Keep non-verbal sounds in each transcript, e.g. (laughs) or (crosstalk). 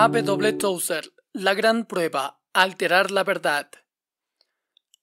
A.W. Tozer, La gran prueba, alterar la verdad.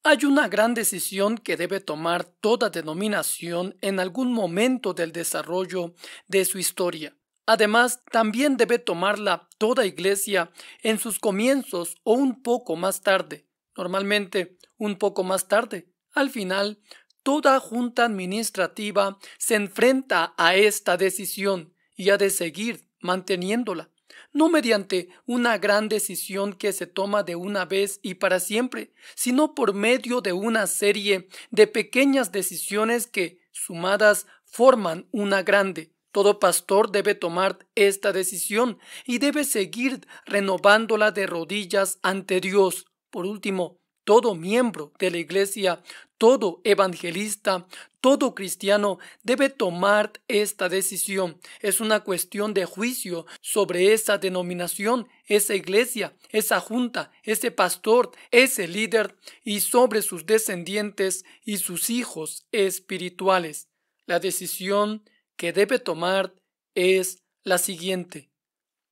Hay una gran decisión que debe tomar toda denominación en algún momento del desarrollo de su historia. Además, también debe tomarla toda iglesia en sus comienzos o un poco más tarde, normalmente un poco más tarde. Al final, toda junta administrativa se enfrenta a esta decisión y ha de seguir manteniéndola no mediante una gran decisión que se toma de una vez y para siempre, sino por medio de una serie de pequeñas decisiones que, sumadas, forman una grande. Todo pastor debe tomar esta decisión y debe seguir renovándola de rodillas ante Dios. Por último, todo miembro de la iglesia, todo evangelista, todo cristiano debe tomar esta decisión. Es una cuestión de juicio sobre esa denominación, esa iglesia, esa junta, ese pastor, ese líder y sobre sus descendientes y sus hijos espirituales. La decisión que debe tomar es la siguiente.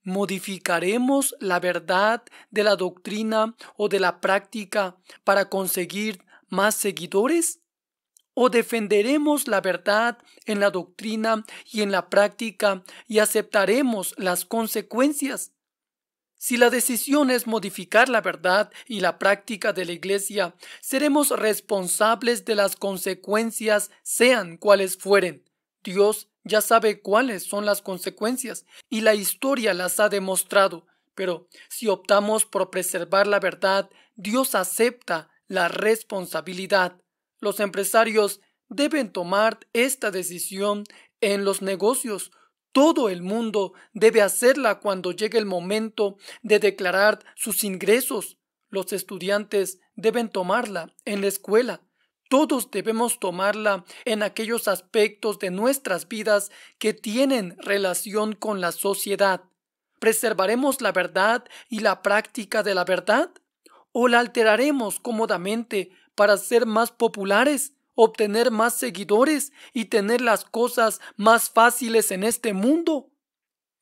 ¿Modificaremos la verdad de la doctrina o de la práctica para conseguir más seguidores? ¿O defenderemos la verdad en la doctrina y en la práctica y aceptaremos las consecuencias? Si la decisión es modificar la verdad y la práctica de la Iglesia, seremos responsables de las consecuencias, sean cuales fueren. Dios ya sabe cuáles son las consecuencias y la historia las ha demostrado. Pero si optamos por preservar la verdad, Dios acepta la responsabilidad. Los empresarios deben tomar esta decisión en los negocios. Todo el mundo debe hacerla cuando llegue el momento de declarar sus ingresos. Los estudiantes deben tomarla en la escuela. Todos debemos tomarla en aquellos aspectos de nuestras vidas que tienen relación con la sociedad. ¿Preservaremos la verdad y la práctica de la verdad? ¿O la alteraremos cómodamente para ser más populares, obtener más seguidores y tener las cosas más fáciles en este mundo?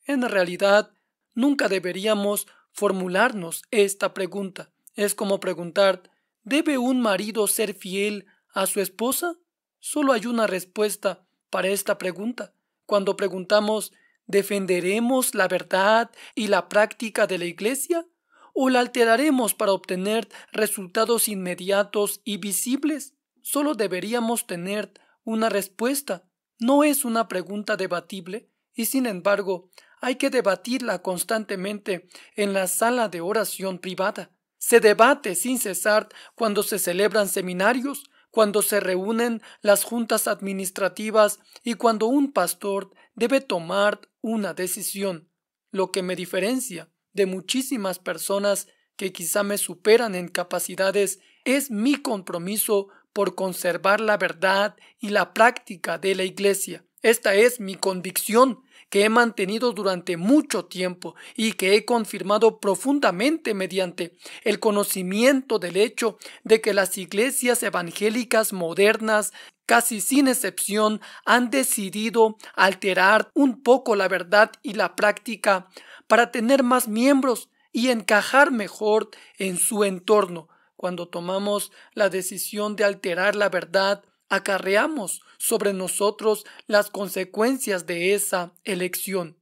En realidad, nunca deberíamos formularnos esta pregunta. Es como preguntar ¿Debe un marido ser fiel a su esposa? Solo hay una respuesta para esta pregunta. Cuando preguntamos ¿defenderemos la verdad y la práctica de la Iglesia? ¿O la alteraremos para obtener resultados inmediatos y visibles? Solo deberíamos tener una respuesta. No es una pregunta debatible y sin embargo hay que debatirla constantemente en la sala de oración privada. Se debate sin cesar cuando se celebran seminarios, cuando se reúnen las juntas administrativas y cuando un pastor debe tomar una decisión, lo que me diferencia de muchísimas personas que quizá me superan en capacidades es mi compromiso por conservar la verdad y la práctica de la Iglesia. Esta es mi convicción que he mantenido durante mucho tiempo y que he confirmado profundamente mediante el conocimiento del hecho de que las iglesias evangélicas modernas casi sin excepción han decidido alterar un poco la verdad y la práctica para tener más miembros y encajar mejor en su entorno. Cuando tomamos la decisión de alterar la verdad, acarreamos sobre nosotros las consecuencias de esa elección.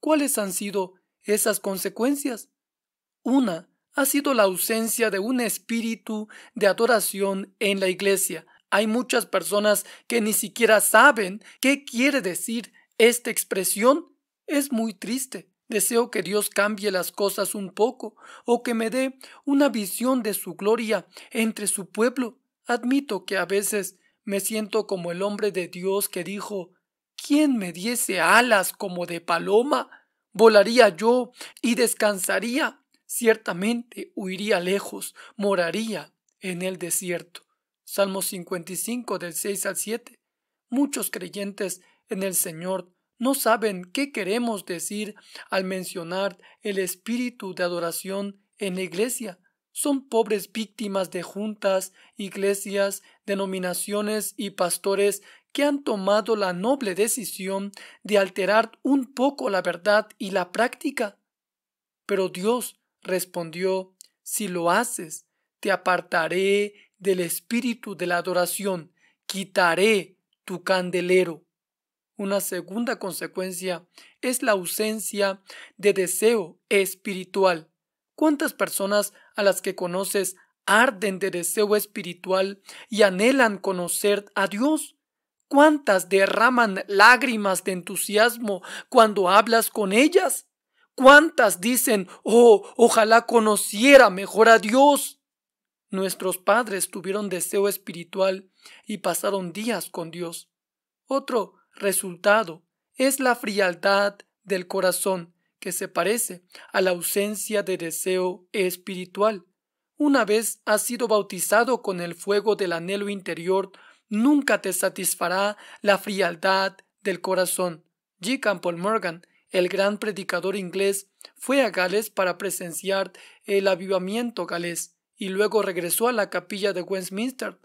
¿Cuáles han sido esas consecuencias? Una ha sido la ausencia de un espíritu de adoración en la iglesia. Hay muchas personas que ni siquiera saben qué quiere decir esta expresión. Es muy triste. Deseo que Dios cambie las cosas un poco o que me dé una visión de su gloria entre su pueblo. Admito que a veces me siento como el hombre de Dios que dijo, ¿quién me diese alas como de paloma? Volaría yo y descansaría. Ciertamente huiría lejos, moraría en el desierto. Salmo 55 del 6 al 7. Muchos creyentes en el Señor no saben qué queremos decir al mencionar el espíritu de adoración en la iglesia son pobres víctimas de juntas, iglesias, denominaciones y pastores que han tomado la noble decisión de alterar un poco la verdad y la práctica. Pero Dios respondió, si lo haces, te apartaré del espíritu de la adoración, quitaré tu candelero. Una segunda consecuencia es la ausencia de deseo espiritual. ¿Cuántas personas a las que conoces arden de deseo espiritual y anhelan conocer a Dios? ¿Cuántas derraman lágrimas de entusiasmo cuando hablas con ellas? ¿Cuántas dicen, oh, ojalá conociera mejor a Dios? Nuestros padres tuvieron deseo espiritual y pasaron días con Dios. Otro resultado es la frialdad del corazón que se parece a la ausencia de deseo espiritual. Una vez has sido bautizado con el fuego del anhelo interior, nunca te satisfará la frialdad del corazón. G. Campbell Morgan, el gran predicador inglés, fue a Gales para presenciar el avivamiento galés y luego regresó a la capilla de Westminster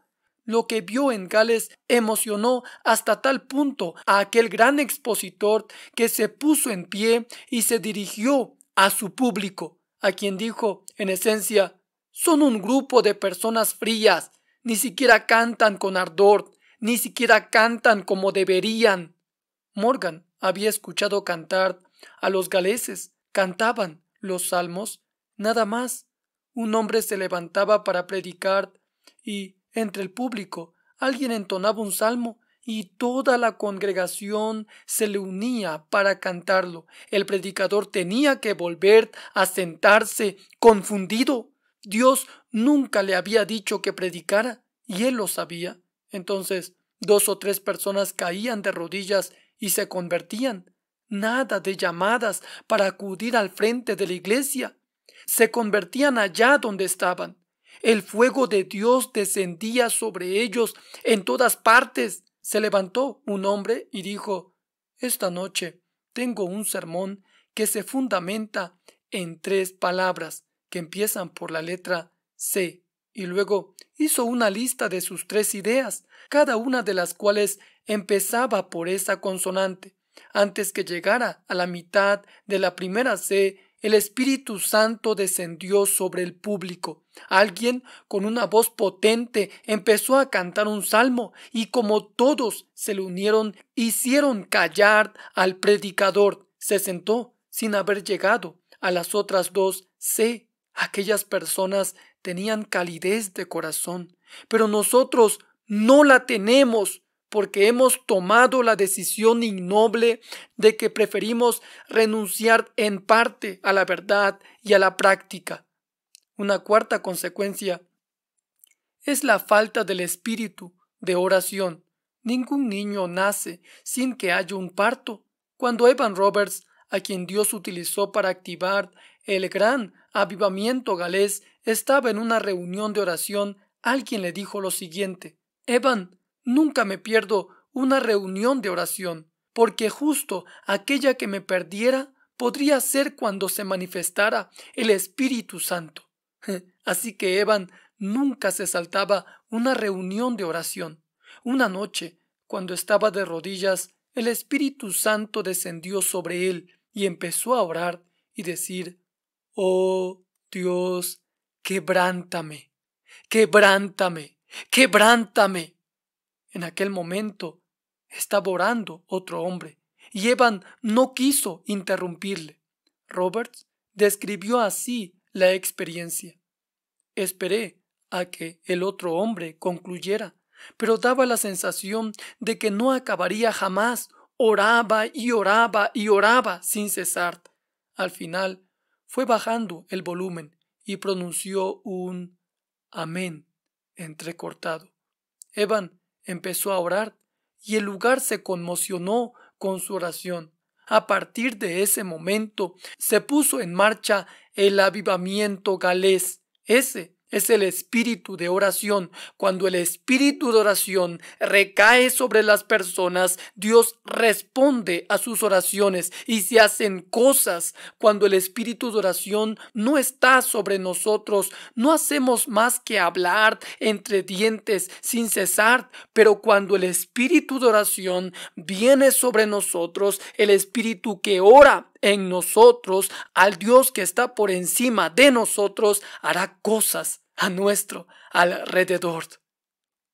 lo que vio en Gales emocionó hasta tal punto a aquel gran expositor que se puso en pie y se dirigió a su público, a quien dijo, en esencia, son un grupo de personas frías, ni siquiera cantan con ardor, ni siquiera cantan como deberían. Morgan había escuchado cantar a los galeses, cantaban los salmos, nada más. Un hombre se levantaba para predicar y entre el público alguien entonaba un salmo y toda la congregación se le unía para cantarlo. El predicador tenía que volver a sentarse confundido. Dios nunca le había dicho que predicara y él lo sabía. Entonces, dos o tres personas caían de rodillas y se convertían. Nada de llamadas para acudir al frente de la iglesia. Se convertían allá donde estaban. El fuego de Dios descendía sobre ellos en todas partes. Se levantó un hombre y dijo, Esta noche tengo un sermón que se fundamenta en tres palabras que empiezan por la letra C y luego hizo una lista de sus tres ideas, cada una de las cuales empezaba por esa consonante. Antes que llegara a la mitad de la primera C, el Espíritu Santo descendió sobre el público. Alguien con una voz potente empezó a cantar un salmo y como todos se le unieron, hicieron callar al predicador. Se sentó sin haber llegado a las otras dos. Sé, aquellas personas tenían calidez de corazón, pero nosotros no la tenemos porque hemos tomado la decisión ignoble de que preferimos renunciar en parte a la verdad y a la práctica. Una cuarta consecuencia es la falta del espíritu de oración. Ningún niño nace sin que haya un parto. Cuando Evan Roberts, a quien Dios utilizó para activar el gran avivamiento galés, estaba en una reunión de oración, alguien le dijo lo siguiente Evan, Nunca me pierdo una reunión de oración, porque justo aquella que me perdiera podría ser cuando se manifestara el Espíritu Santo. (laughs) Así que Evan nunca se saltaba una reunión de oración. Una noche, cuando estaba de rodillas, el Espíritu Santo descendió sobre él y empezó a orar y decir, Oh Dios, quebrántame, quebrántame, quebrántame. En aquel momento estaba orando otro hombre, y Evan no quiso interrumpirle. Roberts describió así la experiencia. Esperé a que el otro hombre concluyera, pero daba la sensación de que no acabaría jamás. Oraba y oraba y oraba sin cesar. Al final fue bajando el volumen y pronunció un amén entrecortado. Evan empezó a orar y el lugar se conmocionó con su oración. A partir de ese momento se puso en marcha el avivamiento galés. Ese es el espíritu de oración. Cuando el espíritu de oración recae sobre las personas, Dios responde a sus oraciones y se hacen cosas. Cuando el espíritu de oración no está sobre nosotros, no hacemos más que hablar entre dientes sin cesar, pero cuando el espíritu de oración viene sobre nosotros, el espíritu que ora en nosotros, al Dios que está por encima de nosotros, hará cosas a nuestro alrededor.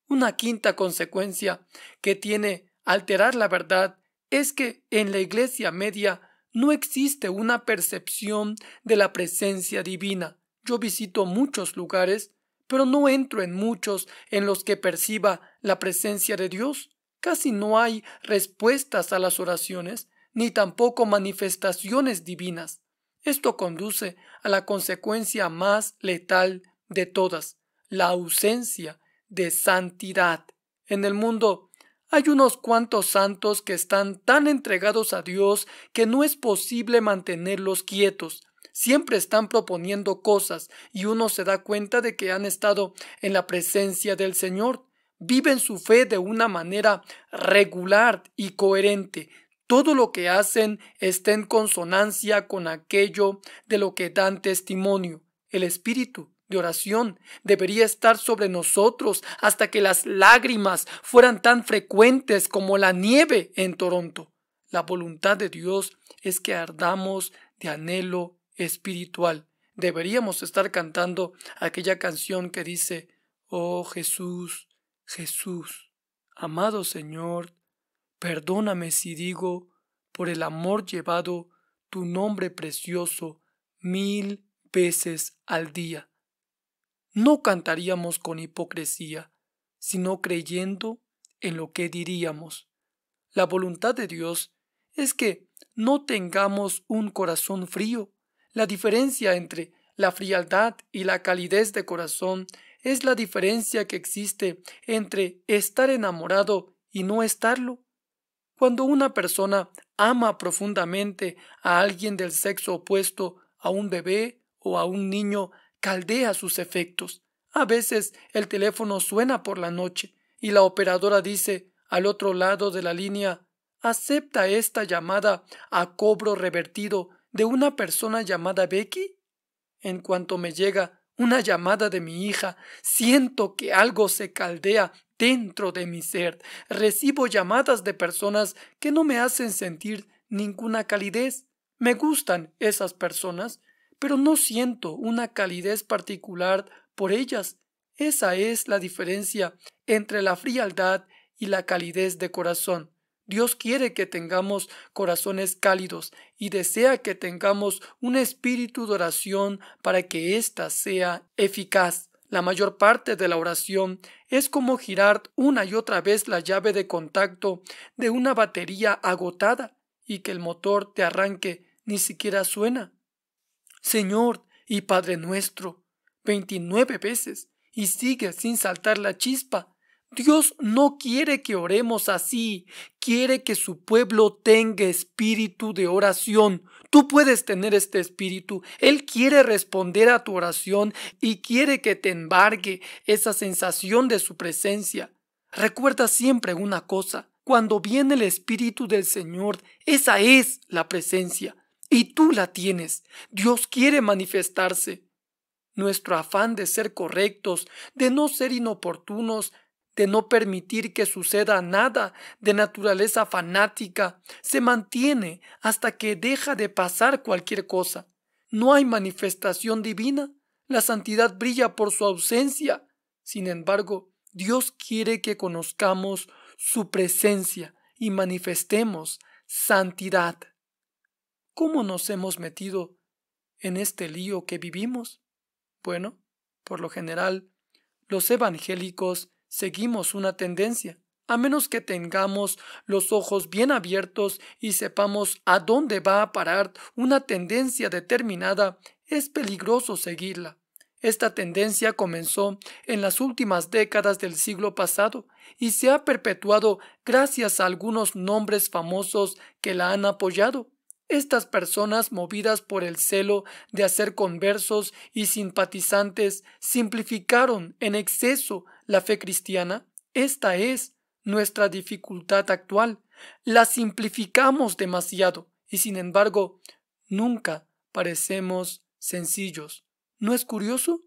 Una quinta consecuencia que tiene alterar la verdad es que en la Iglesia media no existe una percepción de la presencia divina. Yo visito muchos lugares, pero no entro en muchos en los que perciba la presencia de Dios. Casi no hay respuestas a las oraciones, ni tampoco manifestaciones divinas. Esto conduce a la consecuencia más letal de todas, la ausencia de santidad. En el mundo hay unos cuantos santos que están tan entregados a Dios que no es posible mantenerlos quietos. Siempre están proponiendo cosas y uno se da cuenta de que han estado en la presencia del Señor. Viven su fe de una manera regular y coherente, todo lo que hacen está en consonancia con aquello de lo que dan testimonio. El espíritu de oración debería estar sobre nosotros hasta que las lágrimas fueran tan frecuentes como la nieve en Toronto. La voluntad de Dios es que ardamos de anhelo espiritual. Deberíamos estar cantando aquella canción que dice, Oh Jesús, Jesús, amado Señor, Perdóname si digo, por el amor llevado, tu nombre precioso mil veces al día. No cantaríamos con hipocresía, sino creyendo en lo que diríamos. La voluntad de Dios es que no tengamos un corazón frío. La diferencia entre la frialdad y la calidez de corazón es la diferencia que existe entre estar enamorado y no estarlo. Cuando una persona ama profundamente a alguien del sexo opuesto, a un bebé o a un niño, caldea sus efectos. A veces el teléfono suena por la noche y la operadora dice al otro lado de la línea ¿Acepta esta llamada a cobro revertido de una persona llamada Becky? En cuanto me llega una llamada de mi hija, siento que algo se caldea dentro de mi ser. Recibo llamadas de personas que no me hacen sentir ninguna calidez. Me gustan esas personas, pero no siento una calidez particular por ellas. Esa es la diferencia entre la frialdad y la calidez de corazón. Dios quiere que tengamos corazones cálidos y desea que tengamos un espíritu de oración para que ésta sea eficaz. La mayor parte de la oración es como girar una y otra vez la llave de contacto de una batería agotada y que el motor te arranque ni siquiera suena. Señor y Padre nuestro, veintinueve veces, y sigue sin saltar la chispa Dios no quiere que oremos así, quiere que su pueblo tenga espíritu de oración. Tú puedes tener este espíritu, Él quiere responder a tu oración y quiere que te embargue esa sensación de su presencia. Recuerda siempre una cosa, cuando viene el espíritu del Señor, esa es la presencia, y tú la tienes. Dios quiere manifestarse. Nuestro afán de ser correctos, de no ser inoportunos, de no permitir que suceda nada de naturaleza fanática, se mantiene hasta que deja de pasar cualquier cosa. No hay manifestación divina, la santidad brilla por su ausencia. Sin embargo, Dios quiere que conozcamos su presencia y manifestemos santidad. ¿Cómo nos hemos metido en este lío que vivimos? Bueno, por lo general, los evangélicos seguimos una tendencia, a menos que tengamos los ojos bien abiertos y sepamos a dónde va a parar una tendencia determinada, es peligroso seguirla. Esta tendencia comenzó en las últimas décadas del siglo pasado y se ha perpetuado gracias a algunos nombres famosos que la han apoyado. Estas personas movidas por el celo de hacer conversos y simpatizantes simplificaron en exceso la fe cristiana? Esta es nuestra dificultad actual. La simplificamos demasiado y sin embargo nunca parecemos sencillos. ¿No es curioso?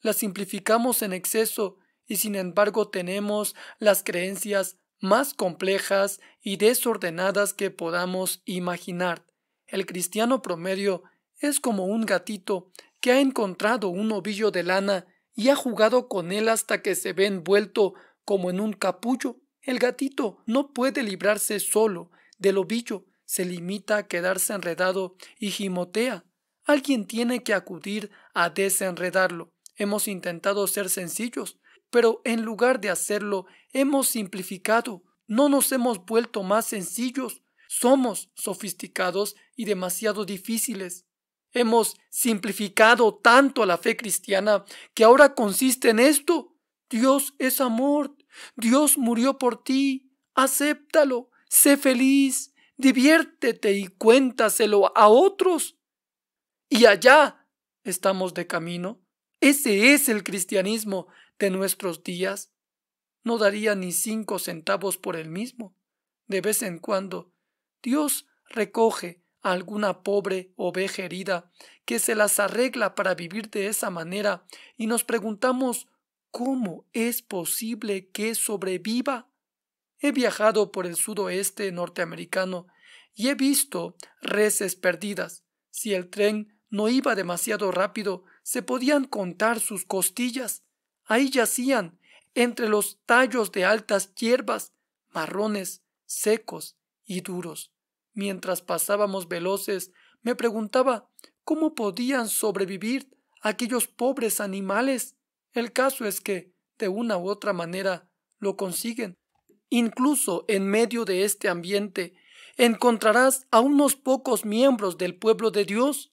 La simplificamos en exceso y sin embargo tenemos las creencias más complejas y desordenadas que podamos imaginar. El cristiano promedio es como un gatito que ha encontrado un ovillo de lana y ha jugado con él hasta que se ve envuelto como en un capullo. El gatito no puede librarse solo del ovillo, se limita a quedarse enredado y gimotea. Alguien tiene que acudir a desenredarlo. Hemos intentado ser sencillos, pero en lugar de hacerlo, hemos simplificado. No nos hemos vuelto más sencillos. Somos sofisticados y demasiado difíciles. Hemos simplificado tanto la fe cristiana que ahora consiste en esto. Dios es amor. Dios murió por ti. Acéptalo. Sé feliz. Diviértete y cuéntaselo a otros. Y allá estamos de camino. Ese es el cristianismo de nuestros días. No daría ni cinco centavos por el mismo. De vez en cuando, Dios recoge alguna pobre oveja herida que se las arregla para vivir de esa manera y nos preguntamos ¿cómo es posible que sobreviva? He viajado por el sudoeste norteamericano y he visto reses perdidas. Si el tren no iba demasiado rápido, se podían contar sus costillas. Ahí yacían, entre los tallos de altas hierbas, marrones, secos y duros. Mientras pasábamos veloces, me preguntaba cómo podían sobrevivir aquellos pobres animales. El caso es que, de una u otra manera, lo consiguen. Incluso en medio de este ambiente, encontrarás a unos pocos miembros del pueblo de Dios.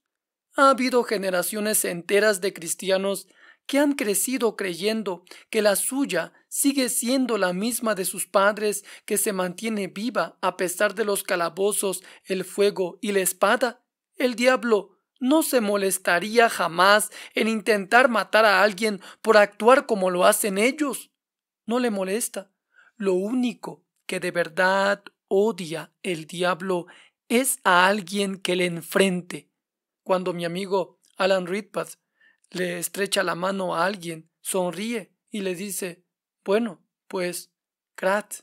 Ha habido generaciones enteras de cristianos que han crecido creyendo que la suya sigue siendo la misma de sus padres, que se mantiene viva a pesar de los calabozos, el fuego y la espada? El diablo no se molestaría jamás en intentar matar a alguien por actuar como lo hacen ellos. No le molesta. Lo único que de verdad odia el diablo es a alguien que le enfrente. Cuando mi amigo Alan Ridpath le estrecha la mano a alguien, sonríe y le dice, bueno, pues, Krat.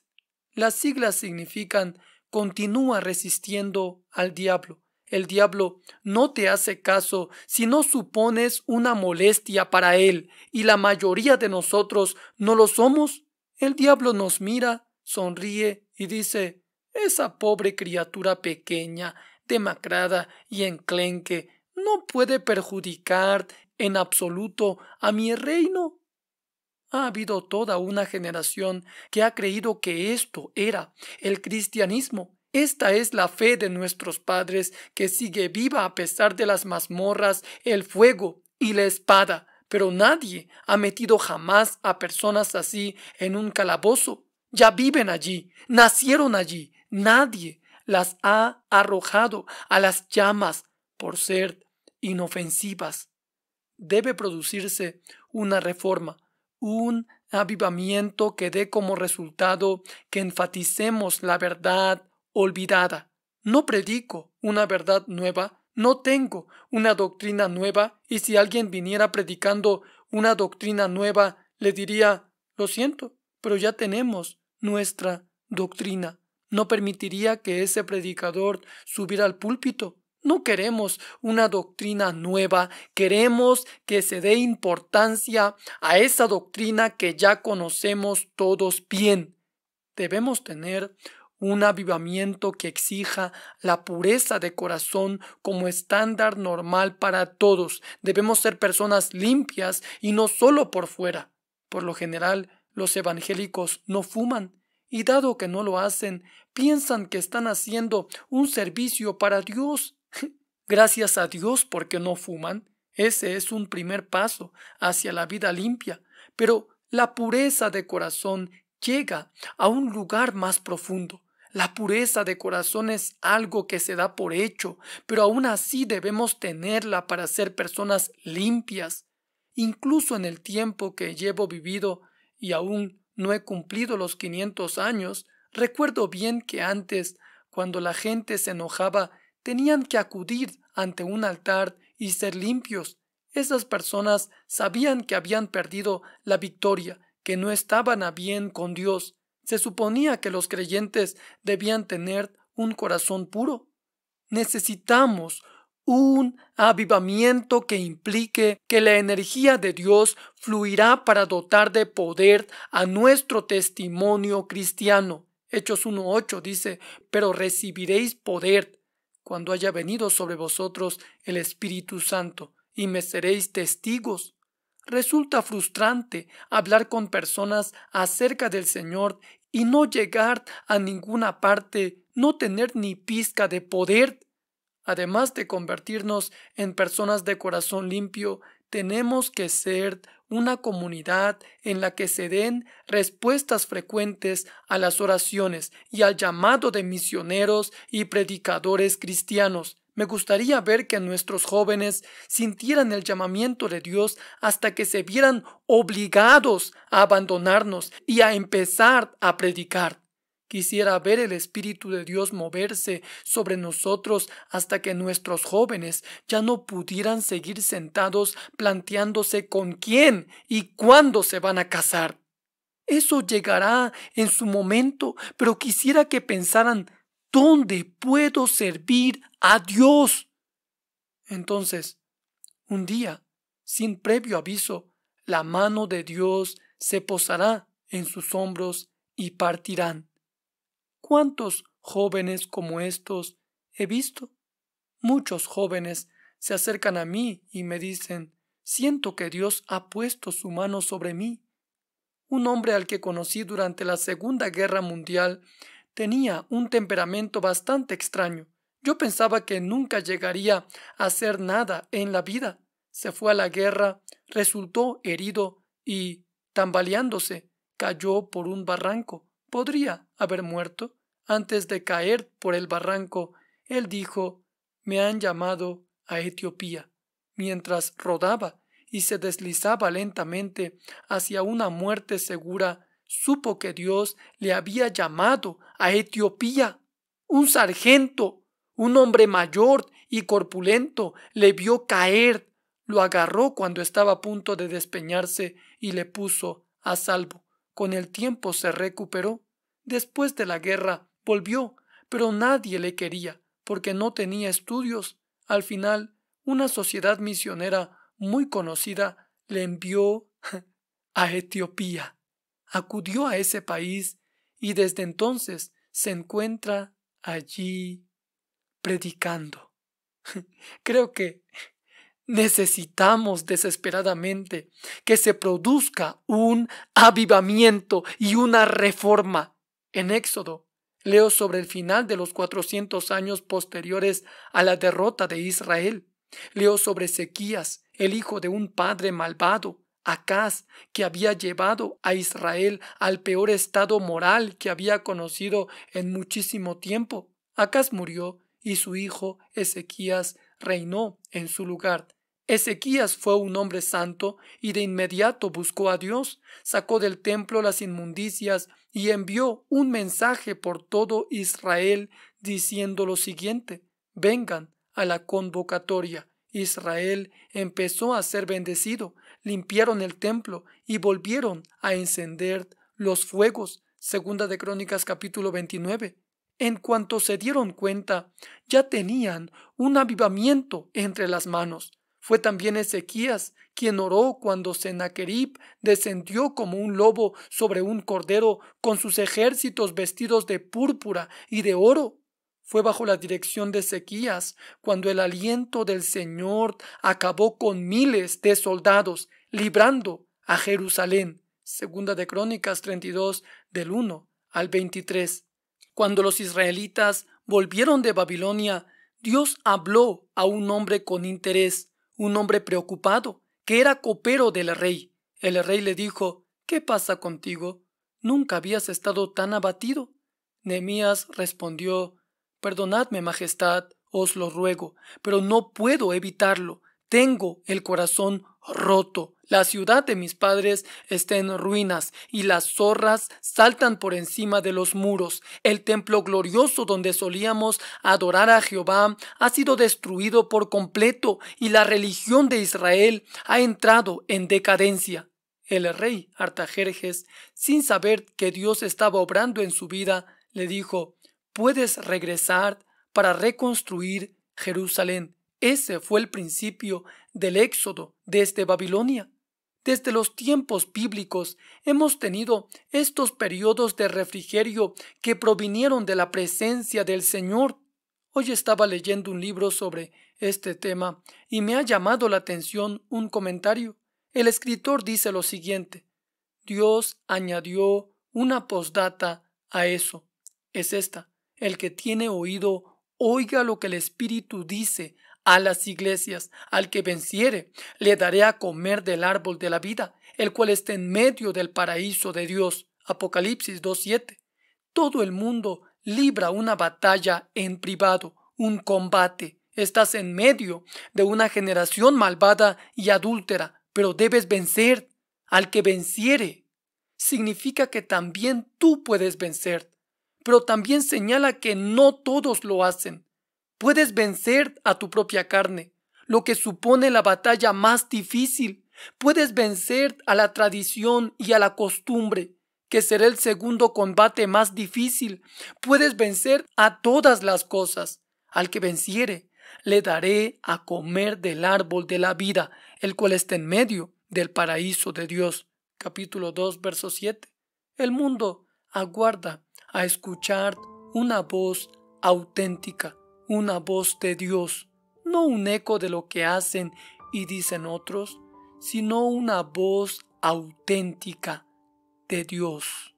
Las siglas significan continúa resistiendo al diablo. El diablo no te hace caso si no supones una molestia para él, y la mayoría de nosotros no lo somos. El diablo nos mira, sonríe y dice, esa pobre criatura pequeña, demacrada y enclenque, no puede perjudicar en absoluto a mi reino. Ha habido toda una generación que ha creído que esto era el cristianismo. Esta es la fe de nuestros padres que sigue viva a pesar de las mazmorras, el fuego y la espada, pero nadie ha metido jamás a personas así en un calabozo. Ya viven allí, nacieron allí, nadie las ha arrojado a las llamas por ser inofensivas debe producirse una reforma, un avivamiento que dé como resultado que enfaticemos la verdad olvidada. No predico una verdad nueva, no tengo una doctrina nueva, y si alguien viniera predicando una doctrina nueva, le diría, lo siento, pero ya tenemos nuestra doctrina. No permitiría que ese predicador subiera al púlpito no queremos una doctrina nueva, queremos que se dé importancia a esa doctrina que ya conocemos todos bien. Debemos tener un avivamiento que exija la pureza de corazón como estándar normal para todos. Debemos ser personas limpias y no solo por fuera. Por lo general, los evangélicos no fuman y dado que no lo hacen, piensan que están haciendo un servicio para Dios Gracias a Dios porque no fuman. Ese es un primer paso hacia la vida limpia. Pero la pureza de corazón llega a un lugar más profundo. La pureza de corazón es algo que se da por hecho, pero aún así debemos tenerla para ser personas limpias. Incluso en el tiempo que llevo vivido y aún no he cumplido los 500 años, recuerdo bien que antes, cuando la gente se enojaba tenían que acudir ante un altar y ser limpios. Esas personas sabían que habían perdido la victoria, que no estaban a bien con Dios. Se suponía que los creyentes debían tener un corazón puro. Necesitamos un avivamiento que implique que la energía de Dios fluirá para dotar de poder a nuestro testimonio cristiano. Hechos 1.8 dice, pero recibiréis poder cuando haya venido sobre vosotros el Espíritu Santo, y me seréis testigos. Resulta frustrante hablar con personas acerca del Señor y no llegar a ninguna parte, no tener ni pizca de poder. Además de convertirnos en personas de corazón limpio tenemos que ser una comunidad en la que se den respuestas frecuentes a las oraciones y al llamado de misioneros y predicadores cristianos. Me gustaría ver que nuestros jóvenes sintieran el llamamiento de Dios hasta que se vieran obligados a abandonarnos y a empezar a predicar. Quisiera ver el Espíritu de Dios moverse sobre nosotros hasta que nuestros jóvenes ya no pudieran seguir sentados planteándose con quién y cuándo se van a casar. Eso llegará en su momento, pero quisiera que pensaran ¿dónde puedo servir a Dios? Entonces, un día, sin previo aviso, la mano de Dios se posará en sus hombros y partirán. ¿Cuántos jóvenes como estos he visto? Muchos jóvenes se acercan a mí y me dicen, siento que Dios ha puesto su mano sobre mí. Un hombre al que conocí durante la Segunda Guerra Mundial tenía un temperamento bastante extraño. Yo pensaba que nunca llegaría a hacer nada en la vida. Se fue a la guerra, resultó herido y, tambaleándose, cayó por un barranco. Podría haber muerto. Antes de caer por el barranco, él dijo, me han llamado a Etiopía, mientras rodaba y se deslizaba lentamente hacia una muerte segura, supo que Dios le había llamado a Etiopía. Un sargento, un hombre mayor y corpulento, le vio caer, lo agarró cuando estaba a punto de despeñarse y le puso a salvo. Con el tiempo se recuperó. Después de la guerra, Volvió, pero nadie le quería, porque no tenía estudios. Al final, una sociedad misionera muy conocida le envió (laughs) a Etiopía. Acudió a ese país y desde entonces se encuentra allí predicando. (laughs) Creo que necesitamos desesperadamente que se produzca un avivamiento y una reforma. En Éxodo Leo sobre el final de los cuatrocientos años posteriores a la derrota de Israel. Leo sobre Ezequías, el hijo de un padre malvado, acas que había llevado a Israel al peor estado moral que había conocido en muchísimo tiempo. acas murió y su hijo Ezequías reinó en su lugar. Ezequías fue un hombre santo y de inmediato buscó a Dios, sacó del templo las inmundicias y envió un mensaje por todo Israel diciendo lo siguiente, vengan a la convocatoria. Israel empezó a ser bendecido, limpiaron el templo y volvieron a encender los fuegos. Segunda de Crónicas capítulo 29. En cuanto se dieron cuenta, ya tenían un avivamiento entre las manos. Fue también Ezequías quien oró cuando Senaquerib descendió como un lobo sobre un cordero con sus ejércitos vestidos de púrpura y de oro. Fue bajo la dirección de Ezequías cuando el aliento del Señor acabó con miles de soldados, librando a Jerusalén. Segunda de Crónicas 32 del 1 al 23. Cuando los israelitas volvieron de Babilonia, Dios habló a un hombre con interés, un hombre preocupado, que era copero del rey. El rey le dijo, ¿Qué pasa contigo? Nunca habías estado tan abatido. Nemías respondió, Perdonadme, Majestad, os lo ruego, pero no puedo evitarlo. Tengo el corazón roto. La ciudad de mis padres está en ruinas y las zorras saltan por encima de los muros. El templo glorioso donde solíamos adorar a Jehová ha sido destruido por completo y la religión de Israel ha entrado en decadencia. El rey Artajerjes, sin saber que Dios estaba obrando en su vida, le dijo, puedes regresar para reconstruir Jerusalén. Ese fue el principio del éxodo desde Babilonia. Desde los tiempos bíblicos hemos tenido estos periodos de refrigerio que provinieron de la presencia del Señor. Hoy estaba leyendo un libro sobre este tema y me ha llamado la atención un comentario. El escritor dice lo siguiente Dios añadió una posdata a eso. Es esta el que tiene oído, oiga lo que el Espíritu dice a las iglesias. Al que venciere, le daré a comer del árbol de la vida, el cual está en medio del paraíso de Dios. Apocalipsis 2.7. Todo el mundo libra una batalla en privado, un combate. Estás en medio de una generación malvada y adúltera, pero debes vencer al que venciere. Significa que también tú puedes vencer, pero también señala que no todos lo hacen. Puedes vencer a tu propia carne, lo que supone la batalla más difícil. Puedes vencer a la tradición y a la costumbre, que será el segundo combate más difícil. Puedes vencer a todas las cosas. Al que venciere, le daré a comer del árbol de la vida, el cual está en medio del paraíso de Dios. Capítulo 2, verso 7. El mundo aguarda a escuchar una voz auténtica una voz de Dios, no un eco de lo que hacen y dicen otros, sino una voz auténtica de Dios.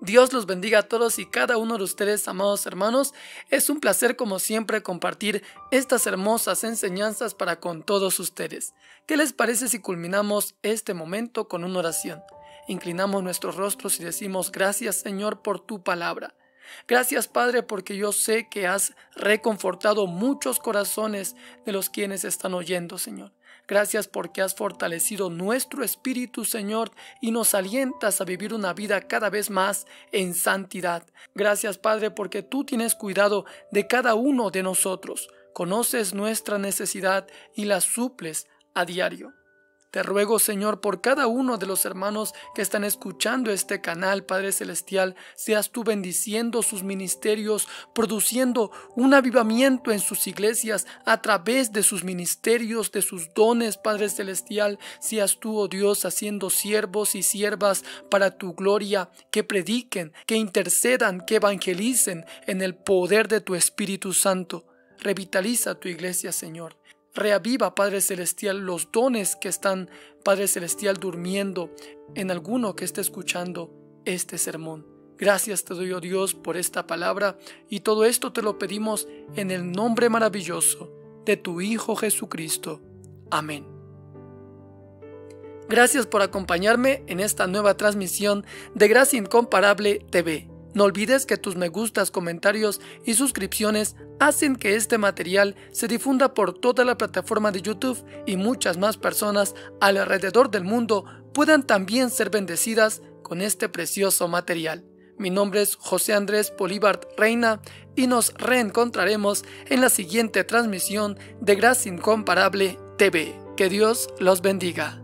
Dios los bendiga a todos y cada uno de ustedes, amados hermanos. Es un placer como siempre compartir estas hermosas enseñanzas para con todos ustedes. ¿Qué les parece si culminamos este momento con una oración? Inclinamos nuestros rostros y decimos gracias Señor por tu palabra. Gracias Padre porque yo sé que has reconfortado muchos corazones de los quienes están oyendo, Señor. Gracias porque has fortalecido nuestro espíritu, Señor, y nos alientas a vivir una vida cada vez más en santidad. Gracias, Padre, porque tú tienes cuidado de cada uno de nosotros. Conoces nuestra necesidad y la suples a diario. Te ruego, Señor, por cada uno de los hermanos que están escuchando este canal, Padre Celestial, seas tú bendiciendo sus ministerios, produciendo un avivamiento en sus iglesias a través de sus ministerios, de sus dones, Padre Celestial. Seas tú, oh Dios, haciendo siervos y siervas para tu gloria, que prediquen, que intercedan, que evangelicen en el poder de tu Espíritu Santo. Revitaliza tu iglesia, Señor. Reaviva, Padre Celestial, los dones que están, Padre Celestial, durmiendo en alguno que esté escuchando este sermón. Gracias te doy, oh Dios, por esta palabra y todo esto te lo pedimos en el nombre maravilloso de tu Hijo Jesucristo. Amén. Gracias por acompañarme en esta nueva transmisión de Gracia Incomparable TV. No olvides que tus me gustas, comentarios y suscripciones hacen que este material se difunda por toda la plataforma de YouTube y muchas más personas alrededor del mundo puedan también ser bendecidas con este precioso material. Mi nombre es José Andrés Bolívar Reina y nos reencontraremos en la siguiente transmisión de Gracia Incomparable TV. Que Dios los bendiga.